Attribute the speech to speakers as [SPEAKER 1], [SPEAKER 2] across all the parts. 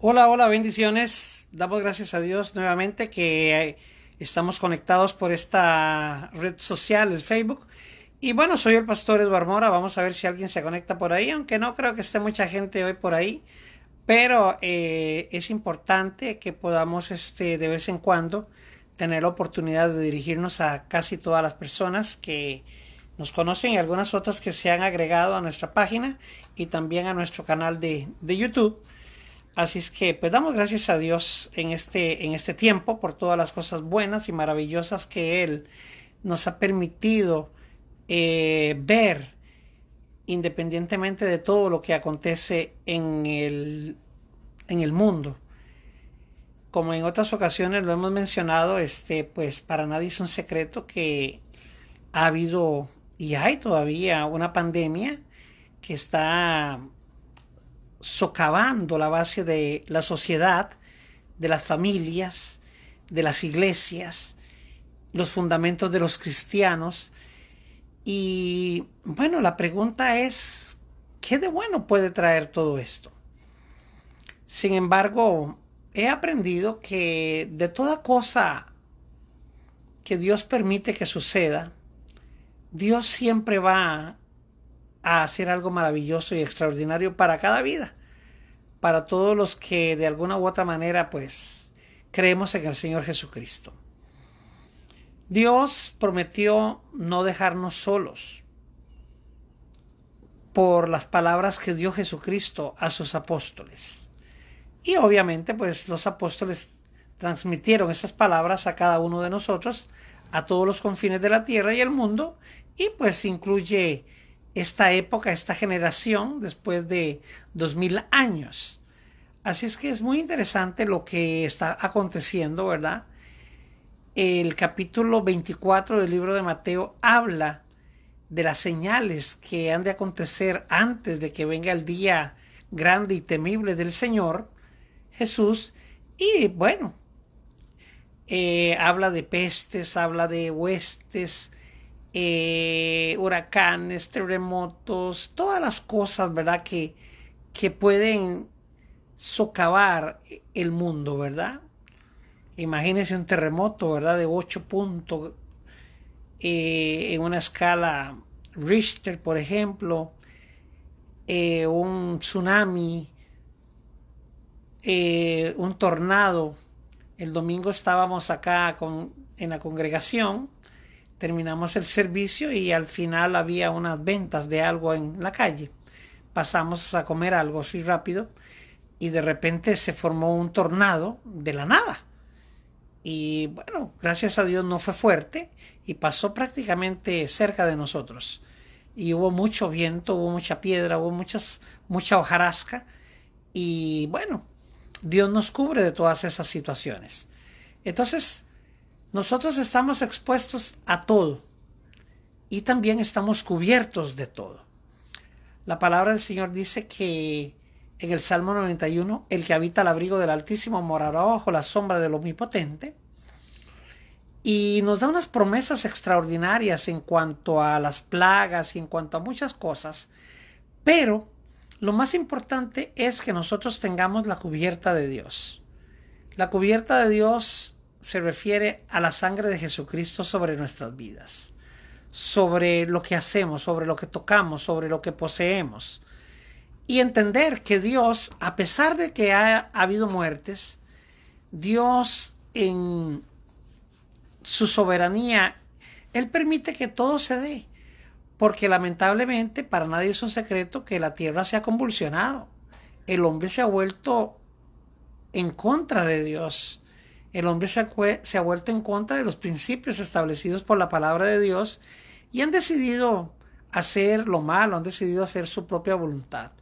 [SPEAKER 1] Hola, hola, bendiciones. Damos gracias a Dios nuevamente que eh, estamos conectados por esta red social, el Facebook. Y bueno, soy el pastor Eduardo Mora. Vamos a ver si alguien se conecta por ahí, aunque no creo que esté mucha gente hoy por ahí. Pero eh, es importante que podamos este, de vez en cuando tener la oportunidad de dirigirnos a casi todas las personas que nos conocen y algunas otras que se han agregado a nuestra página y también a nuestro canal de, de YouTube Así es que, pues damos gracias a Dios en este, en este tiempo por todas las cosas buenas y maravillosas que Él nos ha permitido eh, ver, independientemente de todo lo que acontece en el, en el mundo como en otras ocasiones lo hemos mencionado, este, pues para nadie es un secreto que ha habido y hay todavía una pandemia que está socavando la base de la sociedad, de las familias, de las iglesias, los fundamentos de los cristianos. Y bueno, la pregunta es, ¿qué de bueno puede traer todo esto? Sin embargo, he aprendido que de toda cosa que Dios permite que suceda, Dios siempre va a hacer algo maravilloso y extraordinario para cada vida para todos los que de alguna u otra manera pues creemos en el Señor Jesucristo. Dios prometió no dejarnos solos por las palabras que dio Jesucristo a sus apóstoles. Y obviamente pues los apóstoles transmitieron esas palabras a cada uno de nosotros, a todos los confines de la tierra y el mundo, y pues incluye esta época, esta generación, después de dos mil años. Así es que es muy interesante lo que está aconteciendo, ¿verdad? El capítulo 24 del libro de Mateo habla de las señales que han de acontecer antes de que venga el día grande y temible del Señor Jesús. Y bueno, eh, habla de pestes, habla de huestes, eh, huracanes, terremotos, todas las cosas, ¿verdad? Que, que pueden socavar el mundo, ¿verdad? Imagínense un terremoto, ¿verdad? De 8 puntos eh, en una escala Richter, por ejemplo, eh, un tsunami, un tornado. El domingo estábamos acá con, en la congregación terminamos el servicio y al final había unas ventas de algo en la calle. Pasamos a comer algo muy rápido y de repente se formó un tornado de la nada. Y bueno, gracias a Dios no fue fuerte y pasó prácticamente cerca de nosotros. Y hubo mucho viento, hubo mucha piedra, hubo muchas, mucha hojarasca. Y bueno, Dios nos cubre de todas esas situaciones. Entonces, nosotros estamos expuestos a todo y también estamos cubiertos de todo. La palabra del Señor dice que en el Salmo 91, el que habita al abrigo del Altísimo morará bajo la sombra del Omnipotente. Y nos da unas promesas extraordinarias en cuanto a las plagas y en cuanto a muchas cosas. Pero lo más importante es que nosotros tengamos la cubierta de Dios. La cubierta de Dios se refiere a la sangre de Jesucristo sobre nuestras vidas, sobre lo que hacemos, sobre lo que tocamos, sobre lo que poseemos. Y entender que Dios, a pesar de que ha, habido muertes, Dios en su soberanía, Él permite que todo se dé, porque lamentablemente para nadie es un secreto que la tierra se ha convulsionado, el hombre se ha vuelto en contra de Dios el hombre se, ha vuelto en contra de los principios establecidos por la palabra de Dios y han decidido hacer lo malo, han decidido hacer su propia voluntad.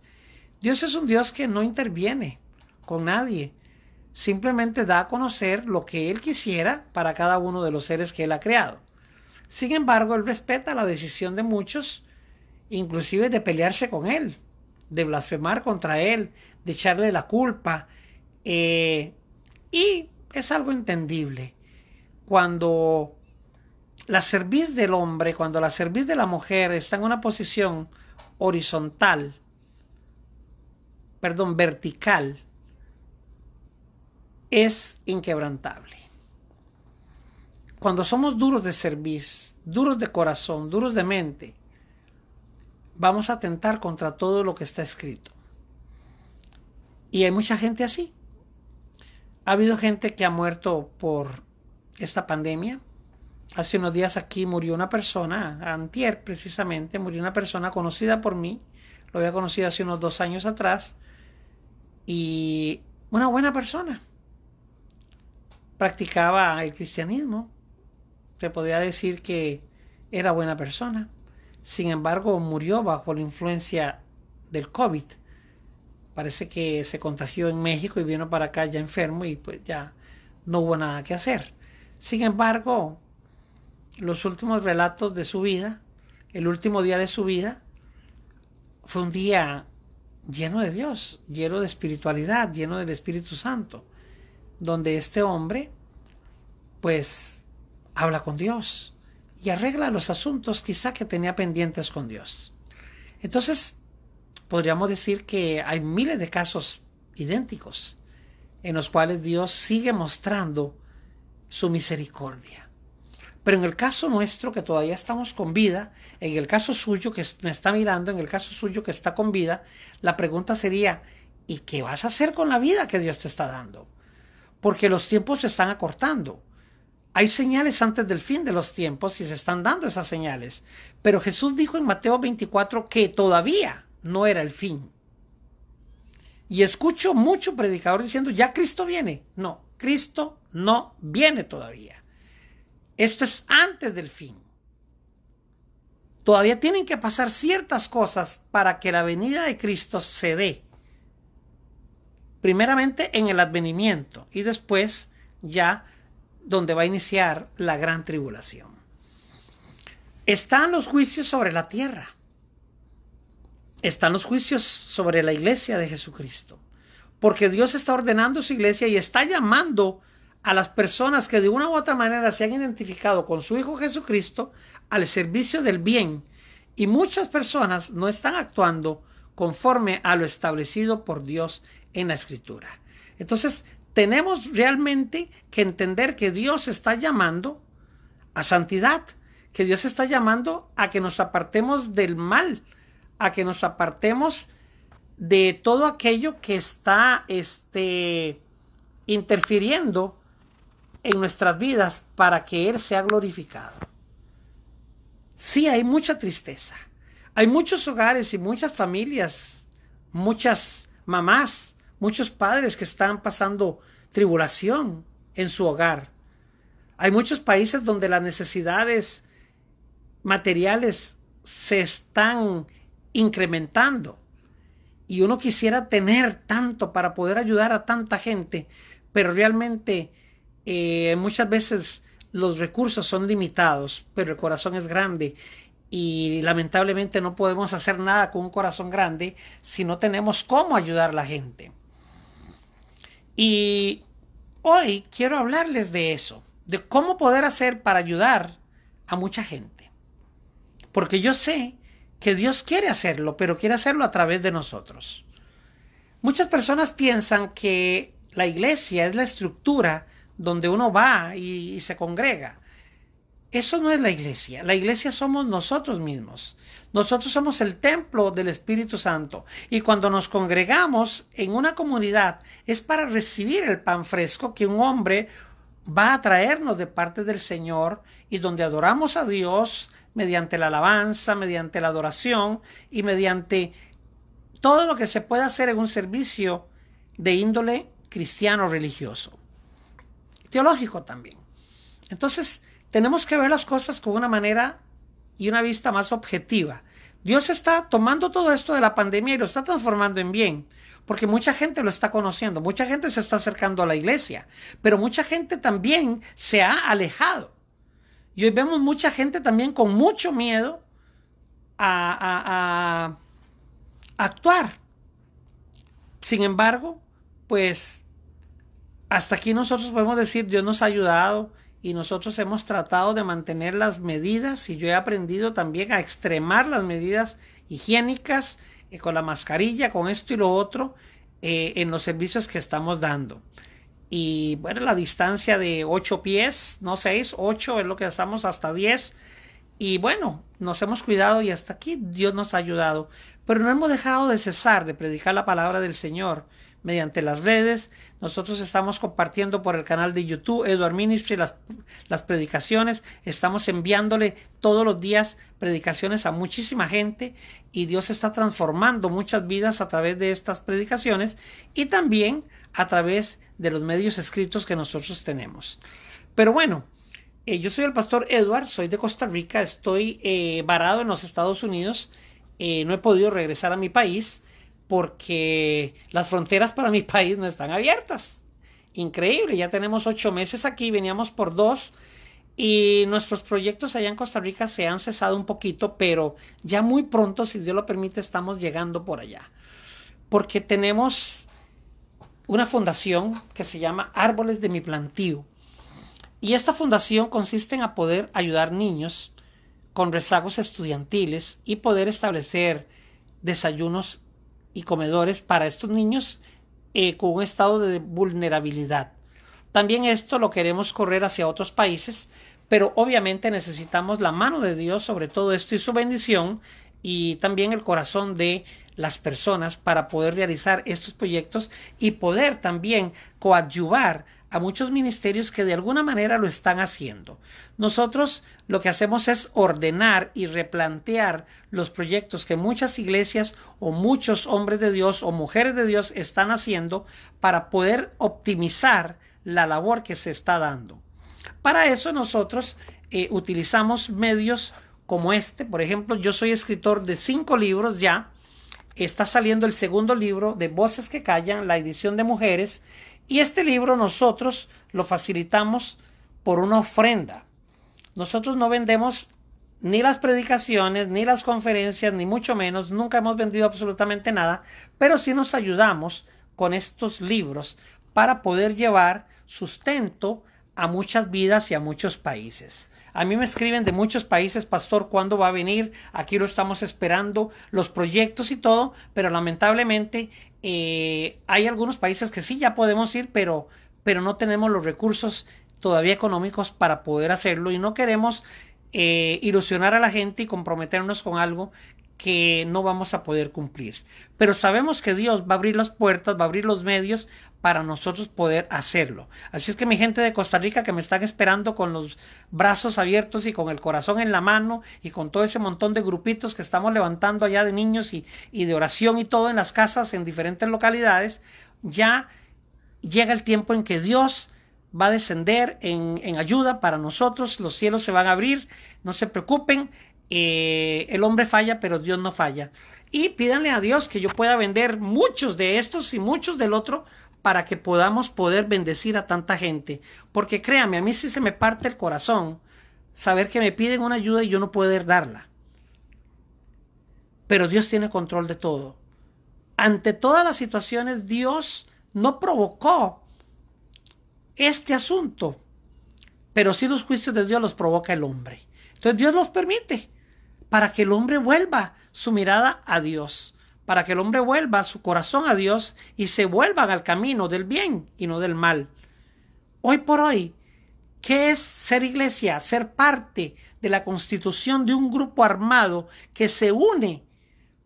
[SPEAKER 1] Dios es un Dios que no interviene con nadie, simplemente da a conocer lo que Él quisiera para cada uno de los seres que Él ha creado. Sin embargo, Él respeta la decisión de muchos, inclusive de pelearse con Él, de blasfemar contra Él, de echarle la culpa eh, y es algo entendible. Cuando la cerviz del hombre, cuando la cerviz de la mujer está en una posición horizontal, perdón, vertical, es inquebrantable. Cuando somos duros de cerviz, duros de corazón, duros de mente, vamos a atentar contra todo lo que está escrito. Y hay mucha gente así. Ha habido gente que ha muerto por esta pandemia. Hace unos días aquí murió una persona, antier precisamente, murió una persona conocida por mí. Lo había conocido hace unos dos años atrás. Y una buena persona. Practicaba el cristianismo. Se podía decir que era buena persona. Sin embargo, murió bajo la influencia del COVID parece que se contagió en México y vino para acá ya enfermo y pues ya no hubo nada que hacer. Sin embargo, los últimos relatos de su vida, el último día de su vida, fue un día lleno de Dios, lleno de espiritualidad, lleno del Espíritu Santo, donde este hombre, pues, habla con Dios y arregla los asuntos quizá que tenía pendientes con Dios. Entonces, podríamos decir que hay miles de casos idénticos en los cuales Dios sigue mostrando su misericordia. Pero en el caso nuestro, que todavía estamos con vida, en el caso suyo que me está mirando, en el caso suyo que está con vida, la pregunta sería, ¿y qué vas a hacer con la vida que Dios te está dando? Porque los tiempos se están acortando. Hay señales antes del fin de los tiempos y se están dando esas señales. Pero Jesús dijo en Mateo 24 que todavía no era el fin. Y escucho mucho predicador diciendo, ya Cristo viene. No, Cristo no viene todavía. Esto es antes del fin. Todavía tienen que pasar ciertas cosas para que la venida de Cristo se dé. Primeramente en el advenimiento y después ya donde va a iniciar la gran tribulación. Están los juicios sobre la tierra están los juicios sobre la iglesia de Jesucristo. Porque Dios está ordenando su iglesia y está llamando a las personas que de una u otra manera se han identificado con su Hijo Jesucristo al servicio del bien. Y muchas personas no están actuando conforme a lo establecido por Dios en la Escritura. Entonces, tenemos realmente que entender que Dios está llamando a santidad, que Dios está llamando a que nos apartemos del mal, a que nos apartemos de todo aquello que está este, interfiriendo en nuestras vidas para que Él sea glorificado. Sí, hay mucha tristeza. Hay muchos hogares y muchas familias, muchas mamás, muchos padres que están pasando tribulación en su hogar. Hay muchos países donde las necesidades materiales se están incrementando. Y uno quisiera tener tanto para poder ayudar a tanta gente, pero realmente eh, muchas veces los recursos son limitados, pero el corazón es grande y lamentablemente no podemos hacer nada con un corazón grande si no tenemos cómo ayudar a la gente. Y hoy quiero hablarles de eso, de cómo poder hacer para ayudar a mucha gente. Porque yo sé que Dios quiere hacerlo, pero quiere hacerlo a través de nosotros. Muchas personas piensan que la iglesia es la estructura donde uno va y, y, se congrega. Eso no es la iglesia. La iglesia somos nosotros mismos. Nosotros somos el templo del Espíritu Santo. Y cuando nos congregamos en una comunidad es para recibir el pan fresco que un hombre va a traernos de parte del Señor y donde adoramos a Dios, mediante la alabanza, mediante la adoración y mediante todo lo que se pueda hacer en un servicio de índole cristiano religioso, teológico también. Entonces, tenemos que ver las cosas con una manera y una vista más objetiva. Dios está tomando todo esto de la pandemia y lo está transformando en bien, porque mucha gente lo está conociendo, mucha gente se está acercando a la iglesia, pero mucha gente también se ha alejado. Y hoy vemos mucha gente también con mucho miedo a, actuar. Sin embargo, pues hasta aquí nosotros podemos decir, Dios nos ha ayudado y nosotros hemos tratado de mantener las medidas y yo he aprendido también a extremar las medidas higiénicas eh, con la mascarilla, con esto y lo otro eh, en los servicios que estamos dando y bueno, la distancia de ocho pies, no seis, ocho es lo que estamos hasta diez. Y bueno, nos hemos cuidado y hasta aquí Dios nos ha ayudado. Pero no hemos dejado de cesar de predicar la palabra del Señor mediante las redes. Nosotros estamos compartiendo por el canal de YouTube Edward Ministry las, las predicaciones. Estamos enviándole todos los días predicaciones a muchísima gente y Dios está transformando muchas vidas a través de estas predicaciones y también a través de los medios escritos que nosotros tenemos. Pero bueno, eh, yo soy el pastor Edward, soy de Costa Rica, estoy eh, varado en los Estados Unidos, eh, no he podido regresar a mi país porque las fronteras para mi país no están abiertas. Increíble, ya tenemos ocho meses aquí, veníamos por dos y nuestros proyectos allá en Costa Rica se han cesado un poquito, pero ya muy pronto, si Dios lo permite, estamos llegando por allá. Porque tenemos una fundación que se llama Árboles de mi Plantío. Y esta fundación consiste en poder ayudar niños con rezagos estudiantiles y poder establecer desayunos y comedores para estos niños eh, con un estado de vulnerabilidad. También esto lo queremos correr hacia otros países, pero obviamente necesitamos la mano de Dios sobre todo esto y su bendición y también el corazón de las personas para poder realizar estos proyectos y poder también coadyuvar a muchos ministerios que de alguna manera lo están haciendo. Nosotros lo que hacemos es ordenar y replantear los proyectos que muchas iglesias o muchos hombres de Dios o mujeres de Dios están haciendo para poder optimizar la labor que se está dando. Para eso nosotros eh, utilizamos medios como este. Por ejemplo, yo soy escritor de cinco libros ya. Está saliendo el segundo libro de Voces que Callan, la edición de mujeres, y este libro nosotros lo facilitamos por una ofrenda. Nosotros no vendemos ni las predicaciones, ni las conferencias, ni mucho menos, nunca hemos vendido absolutamente nada, pero sí nos ayudamos con estos libros para poder llevar sustento a muchas vidas y a muchos países. A mí me escriben de muchos países, pastor, ¿cuándo va a venir? Aquí lo estamos esperando, los proyectos y todo, pero lamentablemente eh, hay algunos países que sí ya podemos ir, pero, pero no tenemos los recursos todavía económicos para poder hacerlo y no queremos eh, ilusionar a la gente y comprometernos con algo que no vamos a poder cumplir. Pero sabemos que Dios va a abrir las puertas, va a abrir los medios para nosotros poder hacerlo. Así es que mi gente de Costa Rica que me están esperando con los brazos abiertos y con el corazón en la mano y con todo ese montón de grupitos que estamos levantando allá de niños y, de oración y todo en las casas en diferentes localidades, ya llega el tiempo en que Dios va a descender en, en ayuda para nosotros, los cielos se van a abrir, no se preocupen, eh, el hombre falla, pero Dios no falla. Y pídanle a Dios que yo pueda vender muchos de estos y muchos del otro para que podamos poder bendecir a tanta gente. Porque créame, a mí sí se me parte el corazón saber que me piden una ayuda y yo no poder darla. Pero Dios tiene control de todo. Ante todas las situaciones, Dios no provocó este asunto, pero sí los juicios de Dios los provoca el hombre. Entonces Dios los permite para que el hombre vuelva su mirada a Dios, para que el hombre vuelva su corazón a Dios y se vuelvan al camino del bien y no del mal. Hoy por hoy, ¿qué es ser iglesia? Ser parte de la constitución de un grupo armado que se une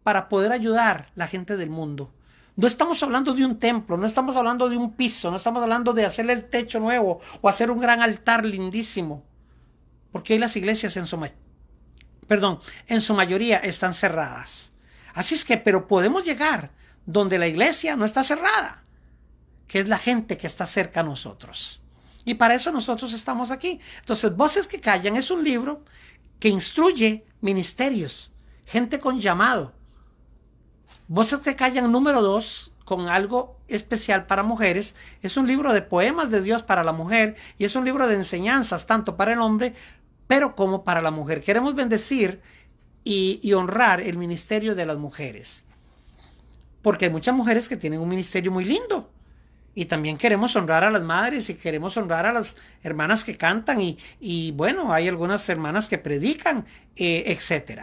[SPEAKER 1] para poder ayudar a la gente del mundo. No estamos hablando de un templo, no estamos hablando de un piso, no estamos hablando de hacerle el techo nuevo o hacer un gran altar lindísimo. Porque hay las iglesias en su, perdón, en su mayoría están cerradas. Así es que, pero podemos llegar donde la iglesia no está cerrada, que es la gente que está cerca a nosotros. Y para eso nosotros estamos aquí. Entonces, Voces que Callan es un libro que instruye ministerios, gente con llamado. Voces que Callan número dos, con algo especial para mujeres, es un libro de poemas de Dios para la mujer y es un libro de enseñanzas tanto para el hombre pero como para la mujer. Queremos bendecir y, honrar el ministerio de las mujeres, porque hay muchas mujeres que tienen un ministerio muy lindo. Y también queremos honrar a las madres y queremos honrar a las hermanas que cantan y, bueno, hay algunas hermanas que predican, eh, etc.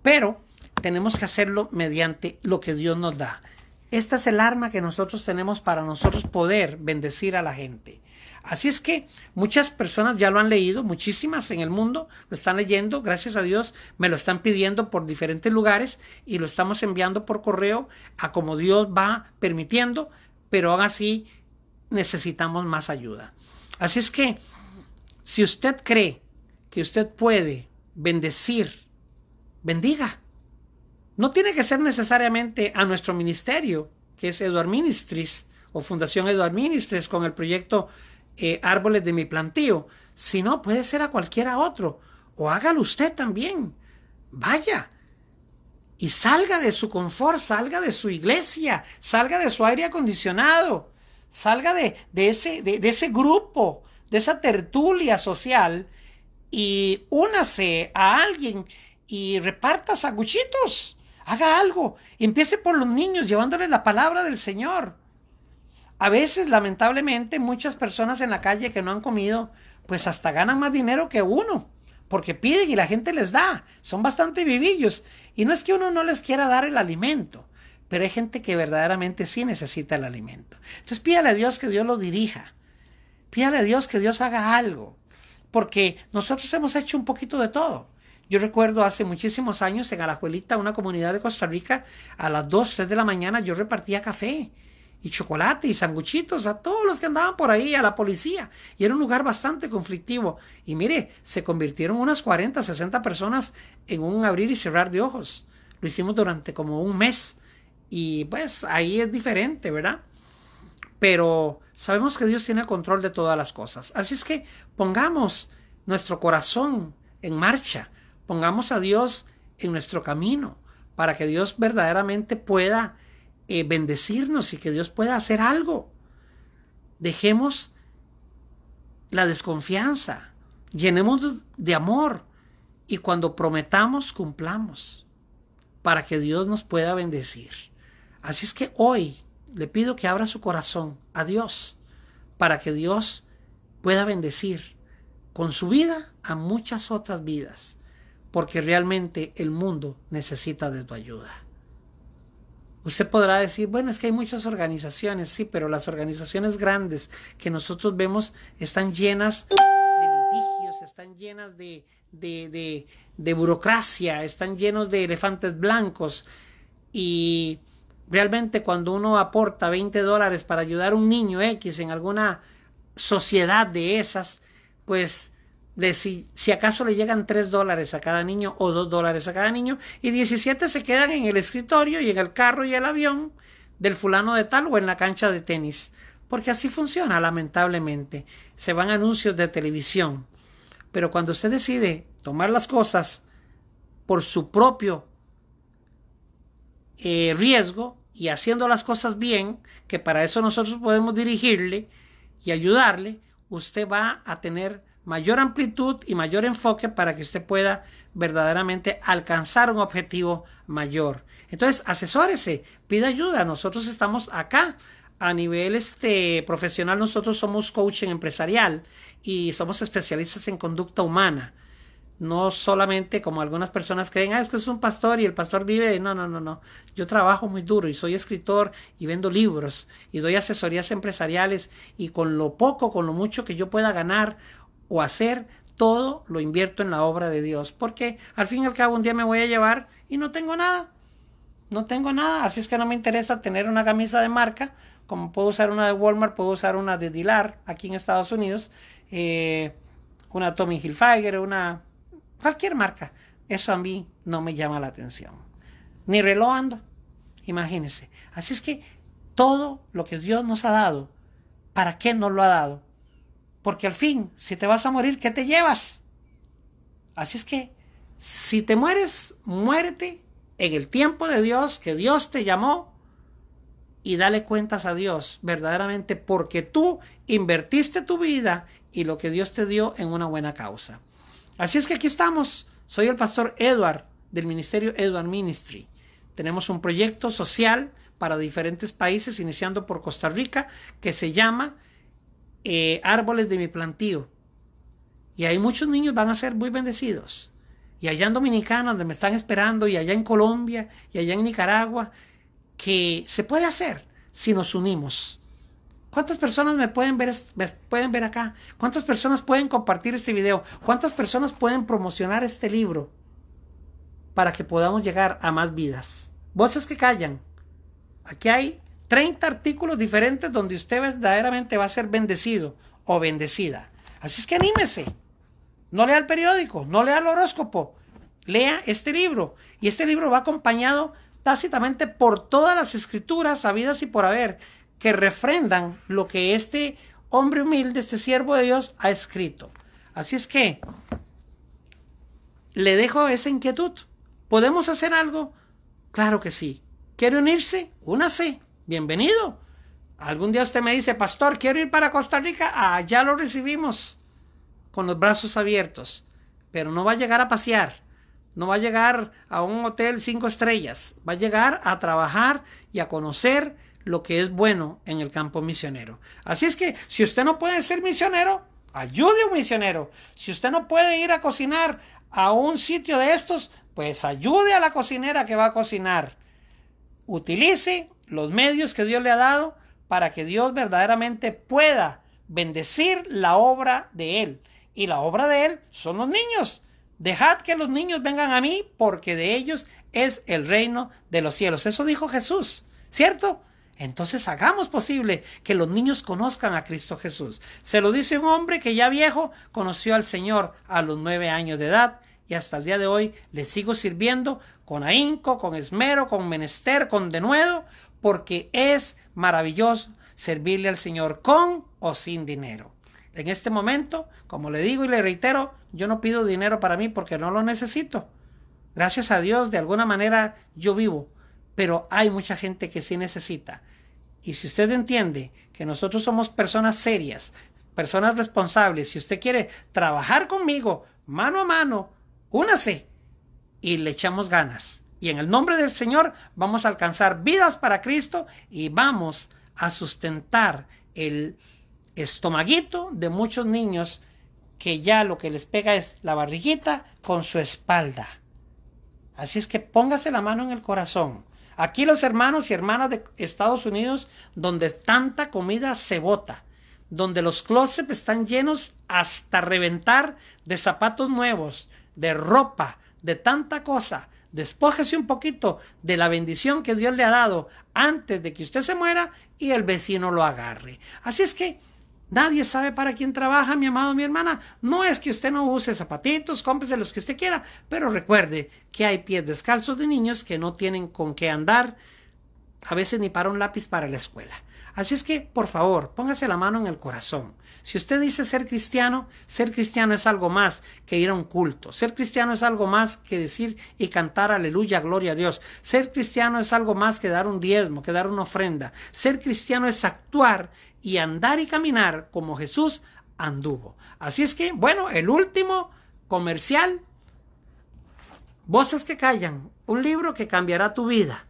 [SPEAKER 1] Pero tenemos que hacerlo mediante lo que Dios nos da. Esta es el arma que nosotros tenemos para nosotros poder bendecir a la gente. Así es que muchas personas ya lo han leído, muchísimas en el mundo lo están leyendo, gracias a Dios me lo están pidiendo por diferentes lugares y lo estamos enviando por correo a como Dios va permitiendo, pero aún así necesitamos más ayuda. Así es que si usted cree que usted puede bendecir, bendiga. No tiene que ser necesariamente a nuestro ministerio, que es Eduard Ministries o Fundación Eduard Ministries con el proyecto eh, árboles de mi plantío, si no puede ser a cualquiera otro. O hágalo usted también. Vaya. Y salga de su confort, salga de su iglesia, salga de su aire acondicionado, salga de, ese, de, ese grupo, de esa tertulia social y únase a alguien y reparta saguchitos. Haga algo. Empiece por los niños llevándoles la palabra del Señor a veces, lamentablemente, muchas personas en la calle que no han comido, pues hasta ganan más dinero que uno, porque piden y la gente les da. Son bastante vivillos. Y no es que uno no les quiera dar el alimento, pero hay gente que verdaderamente sí necesita el alimento. Entonces pídale a Dios que Dios lo dirija. Pídale a Dios que Dios haga algo, porque nosotros hemos hecho un poquito de todo. Yo recuerdo hace muchísimos años en Alajuelita, una comunidad de Costa Rica, a las 2, 3 de la mañana yo repartía café y chocolate y sanguchitos a todos los que andaban por ahí, a la policía. Y era un lugar bastante conflictivo. Y mire, se convirtieron unas 40, 60 personas en un abrir y cerrar de ojos. Lo hicimos durante como un mes. Y pues ahí es diferente, ¿verdad? Pero sabemos que Dios tiene el control de todas las cosas. Así es que pongamos nuestro corazón en marcha. Pongamos a Dios en nuestro camino para que Dios verdaderamente pueda eh, bendecirnos y que Dios pueda hacer algo. Dejemos la desconfianza, llenemos de amor y cuando prometamos, cumplamos para que Dios nos pueda bendecir. Así es que hoy le pido que abra su corazón a Dios para que Dios pueda bendecir con su vida a muchas otras vidas, porque realmente el mundo necesita de tu ayuda. Usted podrá decir, bueno, es que hay muchas organizaciones, sí, pero las organizaciones grandes que nosotros vemos están llenas de litigios, están llenas de, de, burocracia, están llenos de elefantes blancos. Y realmente cuando uno aporta 20 dólares para ayudar a un niño X en alguna sociedad de esas, pues de si, acaso le llegan 3 dólares a cada niño o 2 dólares a cada niño, y 17 se quedan en el escritorio y en el carro y el avión del fulano de tal o en la cancha de tenis. Porque así funciona, lamentablemente. Se van anuncios de televisión. Pero cuando usted decide tomar las cosas por su propio eh, riesgo y haciendo las cosas bien, que para eso nosotros podemos dirigirle y ayudarle, usted va a tener mayor amplitud y mayor enfoque para que usted pueda verdaderamente alcanzar un objetivo mayor. Entonces, asesórese, pida ayuda. Nosotros estamos acá a nivel este, profesional, nosotros somos coaching empresarial y somos especialistas en conducta humana. No solamente como algunas personas creen, ah, es que es un pastor y el pastor vive. No, no, no, no. Yo trabajo muy duro y soy escritor y vendo libros y doy asesorías empresariales y con lo poco, con lo mucho que yo pueda ganar o hacer, todo lo invierto en la obra de Dios, porque al fin y al cabo un día me voy a llevar y no tengo nada. No tengo nada, así es que no me interesa tener una camisa de marca, como puedo usar una de Walmart, puedo usar una de Dilar aquí en Estados Unidos, eh, una Tommy Hilfiger, una cualquier marca. Eso a mí no me llama la atención. Ni reloj imagínense. Así es que todo lo que Dios nos ha dado, ¿para qué nos lo ha dado? Porque al fin, si te vas a morir, ¿qué te llevas? Así es que, si te mueres, muérete en el tiempo de Dios que Dios te llamó y dale cuentas a Dios verdaderamente porque tú invertiste tu vida y lo que Dios te dio en una buena causa. Así es que aquí estamos. Soy el pastor Edward del Ministerio Edward Ministry. Tenemos un proyecto social para diferentes países, iniciando por Costa Rica, que se llama eh, árboles de mi plantío. Y hay muchos niños van a ser muy bendecidos. Y allá en Dominicana, donde me están esperando, y allá en Colombia, y allá en Nicaragua, que se puede hacer si nos unimos. ¿Cuántas personas me pueden ver, pueden ver acá? ¿Cuántas personas pueden compartir este video? ¿Cuántas personas pueden promocionar este libro? Para que podamos llegar a más vidas. Voces que callan. Aquí hay 30 artículos diferentes donde usted verdaderamente va a ser bendecido o bendecida. Así es que anímese. No lea el periódico, no lea el horóscopo. Lea este libro. Y este libro va acompañado tácitamente por todas las escrituras sabidas y por haber que refrendan lo que este hombre humilde, este siervo de Dios, ha escrito. Así es que le dejo esa inquietud. ¿Podemos hacer algo? Claro que sí. ¿Quiere unirse? Únase bienvenido. Algún día usted me dice, pastor, quiero ir para Costa Rica, allá ah, lo recibimos con los brazos abiertos, pero no va a llegar a pasear, no va a llegar a un hotel cinco estrellas, va a llegar a trabajar y a conocer lo que es bueno en el campo misionero. Así es que si usted no puede ser misionero, ayude a un misionero. Si usted no puede ir a cocinar a un sitio de estos, pues ayude a la cocinera que va a cocinar. Utilice los medios que Dios le ha dado para que Dios verdaderamente pueda bendecir la obra de Él. Y la obra de Él son los niños. Dejad que los niños vengan a mí porque de ellos es el reino de los cielos. Eso dijo Jesús, ¿cierto? Entonces hagamos posible que los niños conozcan a Cristo Jesús. Se lo dice un hombre que ya viejo conoció al Señor a los nueve años de edad y hasta el día de hoy le sigo sirviendo con ahínco, con esmero, con menester, con denuedo, porque es maravilloso servirle al Señor con o sin dinero. En este momento, como le digo y le reitero, yo no pido dinero para mí porque no lo necesito. Gracias a Dios, de alguna manera yo vivo, pero hay mucha gente que sí necesita. Y si usted entiende que nosotros somos personas serias, personas responsables, si usted quiere trabajar conmigo mano a mano, únase y le echamos ganas. Y en el nombre del Señor vamos a alcanzar vidas para Cristo y vamos a sustentar el estomaguito de muchos niños que ya lo que les pega es la barriguita con su espalda. Así es que póngase la mano en el corazón. Aquí los hermanos y hermanas de Estados Unidos, donde tanta comida se bota, donde los closets están llenos hasta reventar de zapatos nuevos, de ropa, de tanta cosa, despójese un poquito de la bendición que Dios le ha dado antes de que usted se muera y el vecino lo agarre. Así es que nadie sabe para quién trabaja, mi amado, mi hermana. No es que usted no use zapatitos, cómprese los que usted quiera, pero recuerde que hay pies descalzos de niños que no tienen con qué andar, a veces ni para un lápiz para la escuela. Así es que, por favor, póngase la mano en el corazón. Si usted dice ser cristiano, ser cristiano es algo más que ir a un culto. Ser cristiano es algo más que decir y cantar aleluya, gloria a Dios. Ser cristiano es algo más que dar un diezmo, que dar una ofrenda. Ser cristiano es actuar y andar y caminar como Jesús anduvo. Así es que, bueno, el último comercial, Voces que Callan, un libro que cambiará tu vida.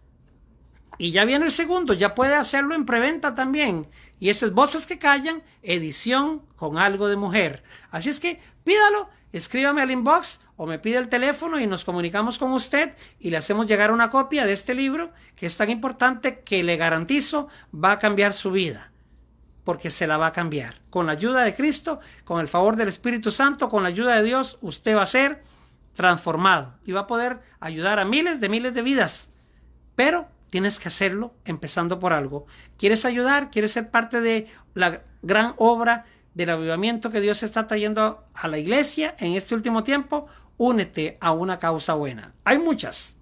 [SPEAKER 1] Y ya viene el segundo, ya puede hacerlo en preventa también. Y esas voces que callan, edición con algo de mujer. Así es que pídalo, escríbame al inbox o me pide el teléfono y nos comunicamos con usted y le hacemos llegar una copia de este libro que es tan importante que le garantizo va a cambiar su vida porque se la va a cambiar. Con la ayuda de Cristo, con el favor del Espíritu Santo, con la ayuda de Dios, usted va a ser transformado y va a poder ayudar a miles de miles de vidas, pero tienes que hacerlo empezando por algo. ¿Quieres ayudar? ¿Quieres ser parte de la gran obra del avivamiento que Dios está trayendo a la iglesia en este último tiempo? Únete a una causa buena. Hay muchas,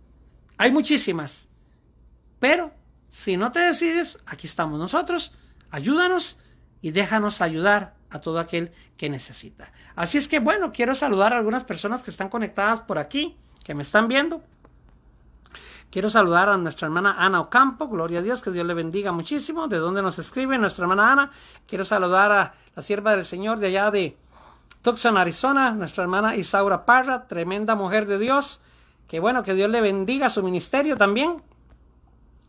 [SPEAKER 1] hay muchísimas, pero si no te decides, aquí estamos nosotros, ayúdanos y déjanos ayudar a todo aquel que necesita. Así es que bueno, quiero saludar a algunas personas que están conectadas por aquí, que me están viendo. Quiero saludar a nuestra hermana Ana Ocampo, gloria a Dios, que Dios le bendiga muchísimo, de dónde nos escribe nuestra hermana Ana. Quiero saludar a la sierva del Señor de allá de Tucson, Arizona, nuestra hermana Isaura Parra, tremenda mujer de Dios. Que bueno, que Dios le bendiga su ministerio también.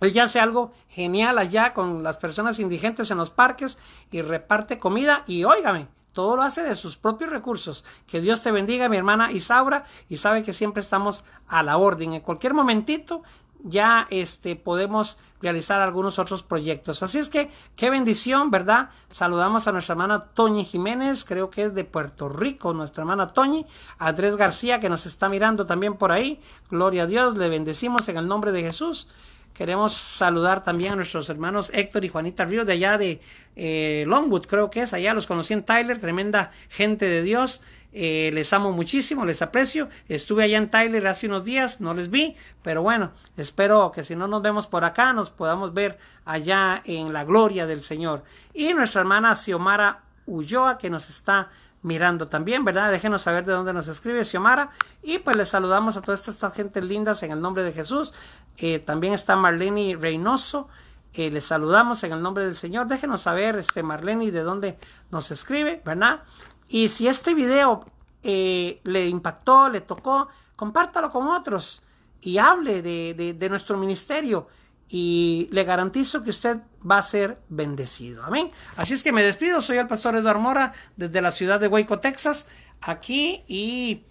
[SPEAKER 1] Ella hace algo genial allá con las personas indigentes en los parques y reparte comida. Y óigame, todo lo hace de sus propios recursos. Que Dios te bendiga, mi hermana Isaura, y sabe que siempre estamos a la orden. En cualquier momentito ya este, podemos realizar algunos otros proyectos. Así es que qué bendición, ¿verdad? Saludamos a nuestra hermana Toñi Jiménez, creo que es de Puerto Rico, nuestra hermana Toñi, Andrés García que nos está mirando también por ahí. Gloria a Dios, le bendecimos en el nombre de Jesús. Queremos saludar también a nuestros hermanos Héctor y Juanita Ríos de allá de eh, Longwood, creo que es. Allá los conocí en Tyler, tremenda gente de Dios. Eh, les amo muchísimo, les aprecio. Estuve allá en Tyler hace unos días, no les vi, pero bueno, espero que si no nos vemos por acá, nos podamos ver allá en la gloria del Señor. Y nuestra hermana Xiomara Ulloa, que nos está mirando también, ¿verdad? Déjenos saber de dónde nos escribe Xiomara. Y pues le saludamos a todas estas, gente gentes lindas en el nombre de Jesús. Eh, también está Marlene Reynoso. Eh, les saludamos en el nombre del Señor. Déjenos saber, este Marlene, de dónde nos escribe, ¿verdad? Y si este video eh, le impactó, le tocó, compártalo con otros y hable de nuestro ministerio y le garantizo que usted va a ser bendecido. Amén. Así es que me despido. Soy el pastor Eduardo Mora desde la ciudad de Waco, Texas, aquí y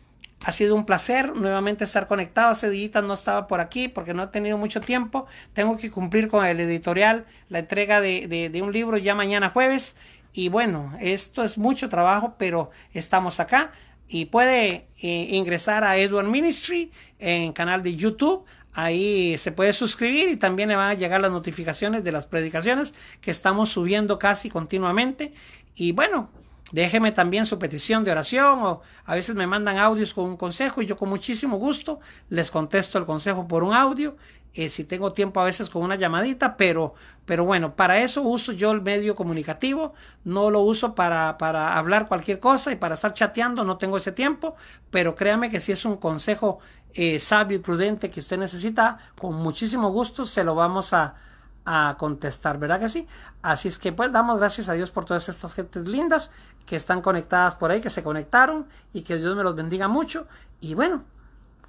[SPEAKER 1] ha sido un placer nuevamente estar conectado. Hace días no estaba por aquí porque no he tenido mucho tiempo. Tengo que cumplir con el editorial, la entrega de, un libro ya mañana jueves. Y bueno, esto es mucho trabajo, pero estamos acá y puede eh, ingresar a Edward Ministry en canal de YouTube. Ahí se puede suscribir y también le van a llegar las notificaciones de las predicaciones que estamos subiendo casi continuamente. Y bueno, Déjeme también su petición de oración o a veces me mandan audios con un consejo y yo con muchísimo gusto les contesto el consejo por un audio, eh, si tengo tiempo a veces con una llamadita, pero, pero bueno, para eso uso yo el medio comunicativo, no lo uso para, para hablar cualquier cosa y para estar chateando, no tengo ese tiempo, pero créame que si es un consejo eh, sabio y prudente que usted necesita, con muchísimo gusto se lo vamos a, a contestar, ¿verdad que sí? Así es que pues damos gracias a Dios por todas estas gentes lindas que están conectadas por ahí, que se conectaron y que Dios me los bendiga mucho. Y bueno,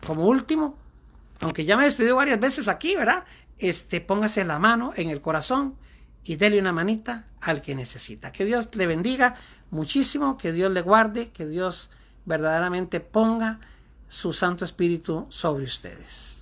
[SPEAKER 1] como último, aunque ya me despidió varias veces aquí, ¿verdad? Este, póngase la mano en el corazón y dele una manita al que necesita. Que Dios le bendiga muchísimo, que Dios le guarde, que Dios verdaderamente ponga su Santo Espíritu sobre ustedes.